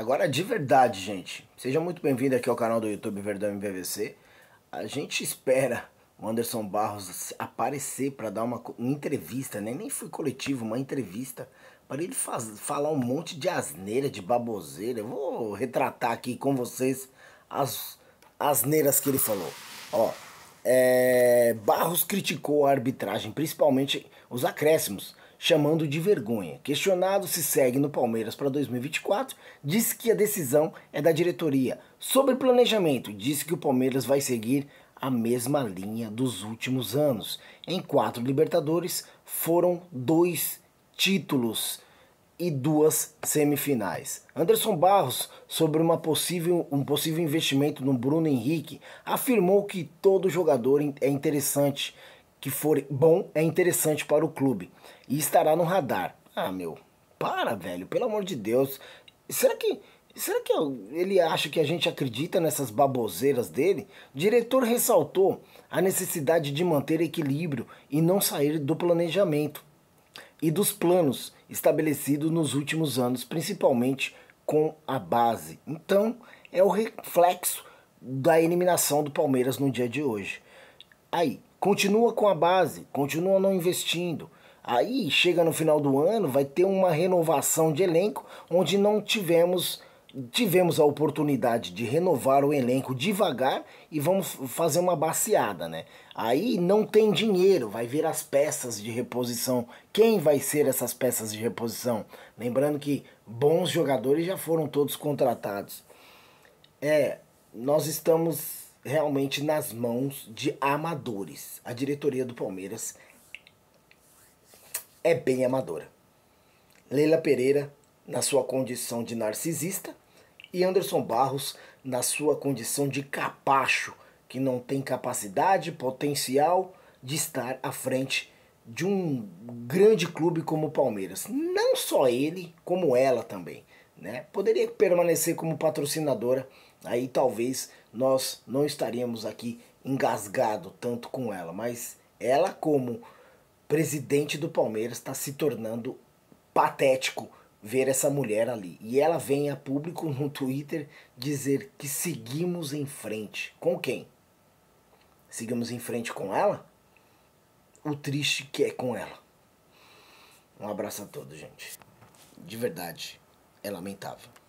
Agora, de verdade, gente, seja muito bem-vindo aqui ao canal do YouTube Verdão MVVC. A gente espera o Anderson Barros aparecer para dar uma, uma, entrevista, né? nem foi coletivo, uma entrevista, para ele faz, falar um monte de asneira, de baboseira. Eu vou retratar aqui com vocês as asneiras que ele falou. Ó, é, Barros criticou a arbitragem, principalmente os acréscimos chamando de vergonha. Questionado se segue no Palmeiras para 2024, disse que a decisão é da diretoria. Sobre planejamento, disse que o Palmeiras vai seguir a mesma linha dos últimos anos. Em quatro Libertadores foram dois títulos e duas semifinais. Anderson Barros, sobre uma possível, um possível investimento no Bruno Henrique, afirmou que todo jogador é interessante que for bom é interessante para o clube e estará no radar. Ah, é meu, para, velho, pelo amor de Deus. Será que será que ele acha que a gente acredita nessas baboseiras dele? O diretor ressaltou a necessidade de manter equilíbrio e não sair do planejamento e dos planos estabelecidos nos últimos anos, principalmente com a base. Então, é o reflexo da eliminação do Palmeiras no dia de hoje. Aí, Continua com a base, continua não investindo. Aí chega no final do ano, vai ter uma renovação de elenco onde não tivemos tivemos a oportunidade de renovar o elenco devagar e vamos fazer uma baseada, né? Aí não tem dinheiro, vai vir as peças de reposição. Quem vai ser essas peças de reposição? Lembrando que bons jogadores já foram todos contratados. É, nós estamos realmente nas mãos de amadores. A diretoria do Palmeiras é bem amadora. Leila Pereira, na sua condição de narcisista, e Anderson Barros, na sua condição de capacho, que não tem capacidade, potencial de estar à frente de um grande clube como o Palmeiras. Não só ele, como ela também. Né? Poderia permanecer como patrocinadora aí talvez nós não estaríamos aqui engasgado tanto com ela, mas ela como presidente do Palmeiras está se tornando patético ver essa mulher ali. E ela vem a público no Twitter dizer que seguimos em frente. Com quem? Seguimos em frente com ela? O triste que é com ela. Um abraço a todos, gente. De verdade, é lamentável.